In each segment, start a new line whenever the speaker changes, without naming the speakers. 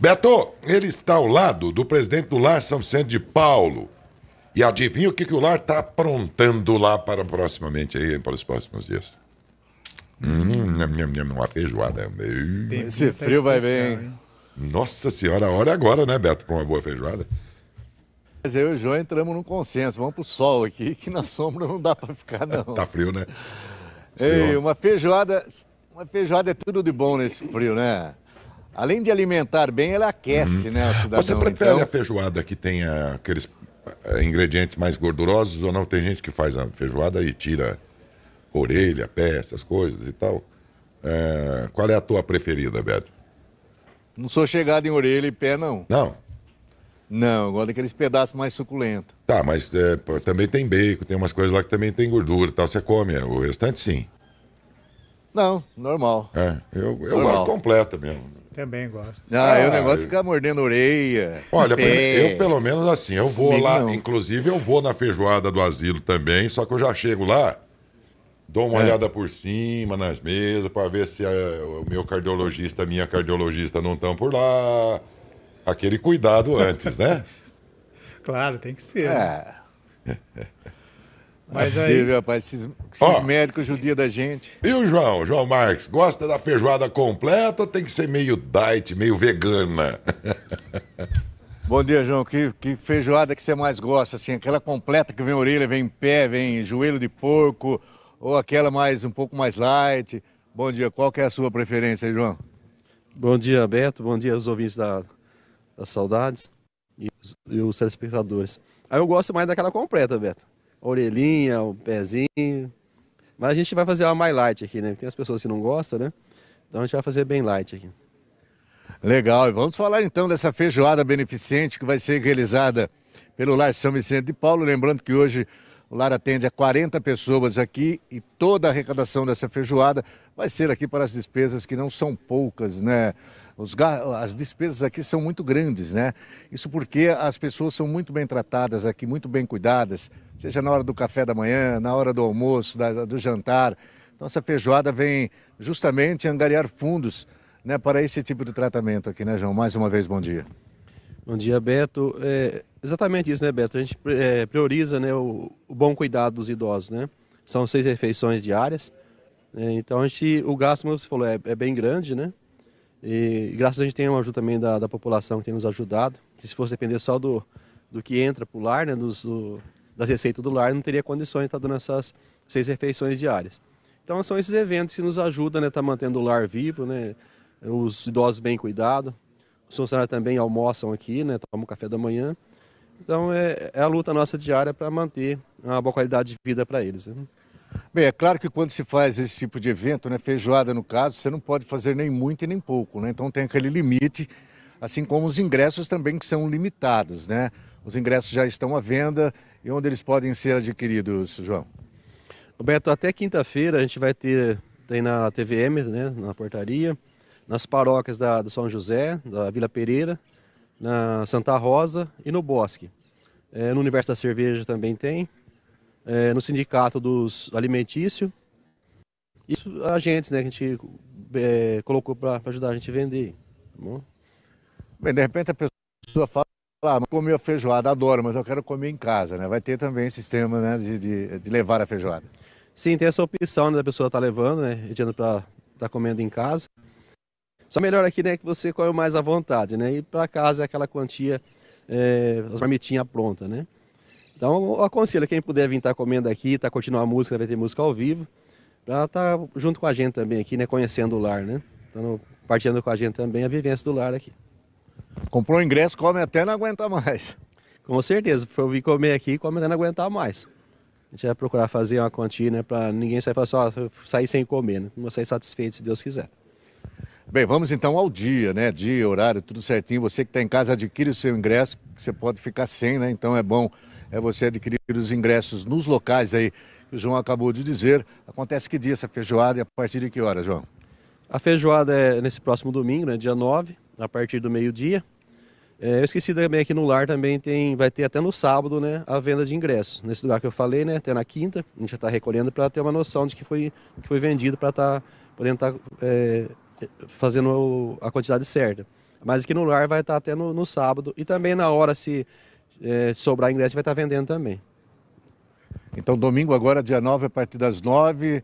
Beto, ele está ao lado do presidente do Lar São Vicente de Paulo. E adivinha o que, que o Lar está aprontando lá para proximamente aí, para os próximos dias? Hum, uma feijoada. Esse frio vai bem. Nossa senhora, olha é agora, né, Beto, para uma boa feijoada.
Mas eu e o João entramos num consenso, vamos pro sol aqui, que na sombra não dá para ficar, não. tá frio, né? Ei, uma feijoada. Uma feijoada é tudo de bom nesse frio, né? Além de alimentar bem, ela aquece, uhum. né, a cidadão. Você prefere então... a
feijoada que tenha aqueles eh, ingredientes mais gordurosos ou não? Tem gente que faz a feijoada e tira orelha, pé, essas coisas e tal. É... Qual é a tua preferida, Beto?
Não sou chegado em orelha e pé, não. Não? Não, eu gosto daqueles pedaços mais suculentos.
Tá, mas é, também tem bacon, tem umas coisas lá que também tem gordura e tal. Você come, o restante sim.
Não, normal.
É, eu, eu normal. gosto completa mesmo.
Também gosto. Ah, é, eu, o ah, negócio de ficar mordendo orelha. Olha, pé. eu pelo
menos assim, eu vou lá, não. inclusive eu vou na feijoada do asilo também, só que eu já chego lá, dou uma é. olhada por cima nas mesas para ver se a, eh, o meu cardiologista, a minha cardiologista não estão por lá. Aquele cuidado antes, né?
claro, tem que ser. Né?
É.
É Mas é possível, aí... rapaz, esses, esses médicos judia da gente. E o
João, João Marques, gosta da feijoada completa ou tem que ser meio diet, meio vegana?
Bom dia, João. Que, que, feijoada que você mais gosta, assim? Aquela completa que vem orelha, vem pé, vem joelho de porco, ou aquela mais um pouco mais light?
Bom dia, qual que é a sua preferência João? Bom dia, Beto. Bom dia aos ouvintes da, das saudades e, e os telespectadores. Aí eu gosto mais daquela completa, Beto a orelhinha, o pezinho. Mas a gente vai fazer uma mais light aqui, né? Tem as pessoas que não gostam, né? Então a gente vai fazer bem light aqui. Legal, e vamos
falar então dessa feijoada beneficente que vai ser realizada pelo Lar São Vicente de Paulo. Lembrando que hoje o lar atende a 40 pessoas aqui e toda a arrecadação dessa feijoada vai ser aqui para as despesas que não são poucas, né? Os, as despesas aqui são muito grandes, né? Isso porque as pessoas são muito bem tratadas aqui, muito bem cuidadas, seja na hora do café da manhã, na hora do almoço, da, do jantar. Então essa feijoada vem justamente angariar fundos né, para esse tipo de tratamento aqui, né, João? Mais uma vez, bom dia.
Bom dia, Beto. É exatamente isso, né, Beto? A gente é, prioriza né, o, o, bom cuidado dos idosos, né? São seis refeições diárias. É, então, a gente, o gasto, como você falou, é, é, bem grande, né? E graças a gente tem uma ajuda também da, da população que tem nos ajudado. Que se fosse depender só do, do que entra para o lar, né, dos, do, das receitas do lar, não teria condições de estar tá dando essas seis refeições diárias. Então, são esses eventos que nos ajudam, né? Estar tá mantendo o lar vivo, né? Os idosos bem cuidados. Os funcionários também almoçam aqui, né, tomam café da manhã. Então é, é a luta nossa diária para manter uma boa qualidade de vida para eles. Né? Bem, é claro que quando se faz esse tipo de
evento, né, feijoada no caso, você não pode fazer nem muito e nem pouco, né? Então tem aquele limite, assim como os ingressos também que são limitados, né? Os ingressos já estão à venda e onde
eles podem ser adquiridos, João? Roberto, até quinta-feira a gente vai ter tem na TVM, né, na portaria, nas paróquias da, do São José, da Vila Pereira, na Santa Rosa e no Bosque. É, no Universo da Cerveja também tem, é, no Sindicato dos Alimentícios. E agentes né, que a gente é, colocou para ajudar a gente a vender. Tá
Bem, de repente a pessoa fala, ah, comi a feijoada, adoro, mas eu quero comer em casa. Né? Vai ter também
sistema né, de, de, de levar a feijoada. Sim, tem essa opção né, da pessoa estar tá levando, né, para estar tá comendo em casa. Só melhor aqui né, que você come mais à vontade, né? E para casa é aquela quantia, é, as marmitinhas prontas, né? Então eu aconselho quem puder vir estar tá comendo aqui, estar tá curtindo a música, vai ter música ao vivo, para estar tá junto com a gente também aqui, né? Conhecendo o lar, né? Então, partilhando com a gente também a vivência do lar aqui. Comprou o ingresso, come até não aguentar mais. Com certeza, para eu vir comer aqui, come até não aguentar mais. A gente vai procurar fazer uma quantia, né, para ninguém sair, só assim, sair sem comer, né? sair satisfeito, se Deus quiser.
Bem, vamos então ao dia, né? Dia, horário, tudo certinho. Você que está em casa, adquire o seu ingresso, que você pode ficar sem, né? Então é bom é você adquirir os ingressos nos locais aí que o João acabou de dizer. Acontece que dia essa feijoada e a partir
de que hora, João? A feijoada é nesse próximo domingo, né? Dia 9, a partir do meio-dia. É, eu esqueci também aqui no lar também tem, vai ter até no sábado, né, a venda de ingressos. Nesse lugar que eu falei, né, até na quinta, a gente já está recolhendo para ter uma noção de que foi, que foi vendido para estar tá, podendo estar tá, é, fazendo a quantidade certa. Mas aqui no lugar vai estar tá até no, no sábado e também na hora, se é, sobrar ingresso, vai estar tá vendendo também.
Então, domingo agora, dia 9, a partir das 9,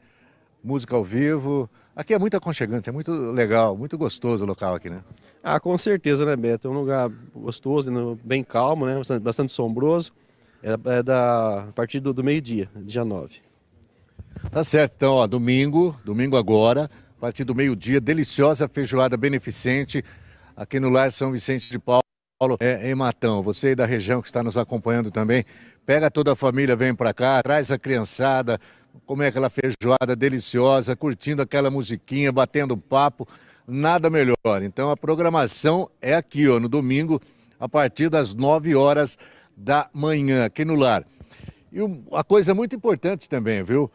música ao vivo.
Aqui é muito aconchegante, é muito legal, muito gostoso o local aqui, né? Ah, com certeza, né, Beto? É um lugar gostoso, né, bem calmo, né? Bastante, bastante sombroso. É, é, da, a partir do, do meio-dia, dia 9.
Tá certo, então, ó, domingo, domingo agora, a partir do meio-dia, deliciosa feijoada beneficente aqui no Lar São Vicente de Paulo. é, em Matão. Você aí da região que está nos acompanhando também, pega toda a família, vem para cá, traz a criançada, come é aquela feijoada deliciosa, curtindo aquela musiquinha, batendo papo, nada melhor. Então a programação é aqui, ó, no domingo, a partir das 9 horas da manhã, aqui no lar. E uma coisa muito importante também, viu?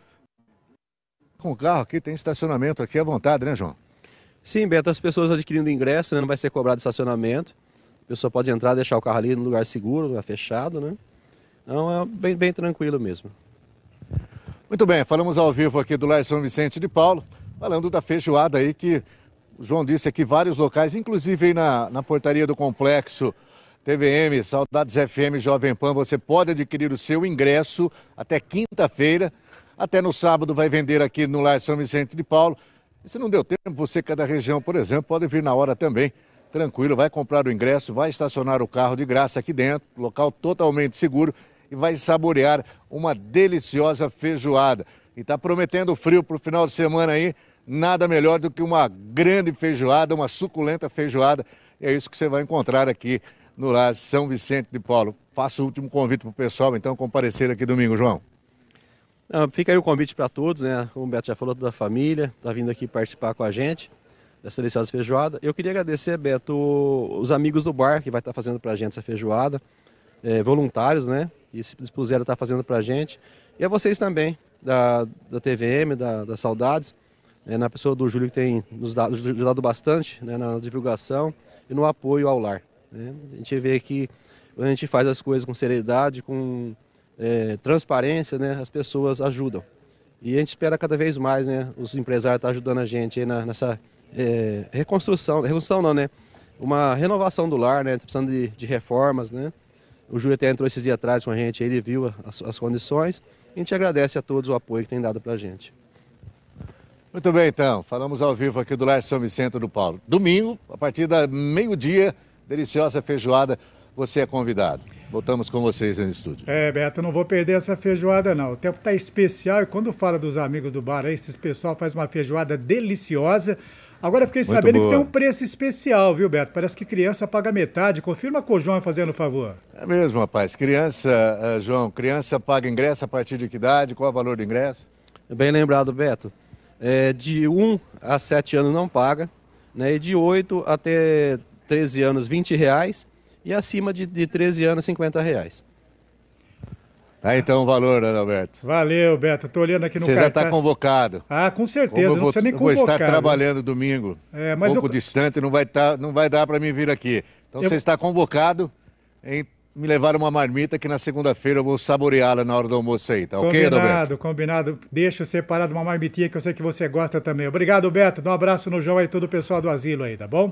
com o carro aqui, tem estacionamento
aqui à vontade, né, João? Sim, Beto, as pessoas adquirindo ingresso, né, não vai ser cobrado estacionamento. A pessoa pode entrar, deixar o carro ali no lugar seguro, lugar fechado, né? Então é bem, bem tranquilo mesmo. Muito bem, falamos ao vivo aqui do Lar São Vicente de Paulo,
falando da feijoada aí que o João disse aqui, vários locais, inclusive aí na, na portaria do complexo TVM, Saudades FM, Jovem Pan, você pode adquirir o seu ingresso até quinta-feira até no sábado vai vender aqui no Lar São Vicente de Paulo. E se não deu tempo, você que é da região, por exemplo, pode vir na hora também. Tranquilo, vai comprar o ingresso, vai estacionar o carro de graça aqui dentro, local totalmente seguro, e vai saborear uma deliciosa feijoada. E está prometendo frio para o final de semana aí, nada melhor do que uma grande feijoada, uma suculenta feijoada. E é isso que você vai encontrar aqui no Lar São Vicente de Paulo. Faço o último convite para o pessoal, então, comparecer aqui domingo, João.
Ah, fica aí o convite para todos, né? Como o Beto já falou, toda a família está vindo aqui participar com a gente dessa deliciosa feijoada. Eu queria agradecer, Beto, os amigos do bar que vai estar tá fazendo para a gente essa feijoada, é, voluntários, né? E se dispuseram a estar tá fazendo para a gente. E a vocês também, da, da TVM, da, da Saudades, né? na pessoa do Júlio que tem nos dado, ajudado bastante né, na divulgação e no apoio ao lar. Né? A gente vê que a gente faz as coisas com seriedade, com é, transparência, né, as pessoas ajudam. E a gente espera cada vez mais, né, os empresários estar tá ajudando a gente na, nessa é, reconstrução, reconstrução não, né, uma renovação do lar, né, tá precisando de, de, reformas, né. O Júlio até entrou esses dias atrás com a gente, ele viu as, as condições. A gente agradece a todos o apoio que tem dado para a gente. Muito bem,
então. Falamos ao vivo aqui do Lar São Vicente do Paulo. Domingo, a partir da meio-dia, deliciosa feijoada, você é convidado. Voltamos com vocês no estúdio. É, Beto, não vou perder essa feijoada, não. O tempo está especial e quando fala dos amigos do bar aí, esse pessoal faz uma feijoada deliciosa. Agora fiquei Muito sabendo boa. que tem um preço especial, viu, Beto? Parece que criança paga metade. Confirma com o João fazendo favor. É mesmo, rapaz. Criança, uh, João, criança
paga ingresso a partir de que idade? Qual é o valor do ingresso? É bem lembrado, Beto. É, de 1 a 7 anos não paga, né? E de 8 até 13 anos, 20 reais e acima de, de 13 anos, 50 reais. Tá
então o valor, Adalberto.
Né, Valeu, Beto. Estou olhando aqui no Você já está convocado. Ah, com certeza, vou, não precisa nem convocar. Vou estar né? trabalhando
domingo, é, mas um pouco eu... distante, não vai, tá, não vai dar para mim vir aqui. Então eu... você está convocado em me levar uma marmita que na segunda-feira eu vou saboreá-la na hora do almoço aí, tá combinado, ok, Adalberto? Combinado, combinado. Deixa separado uma marmitinha que eu sei que você gosta também. Obrigado, Beto. Dá um abraço no João e todo o pessoal do asilo aí, tá bom?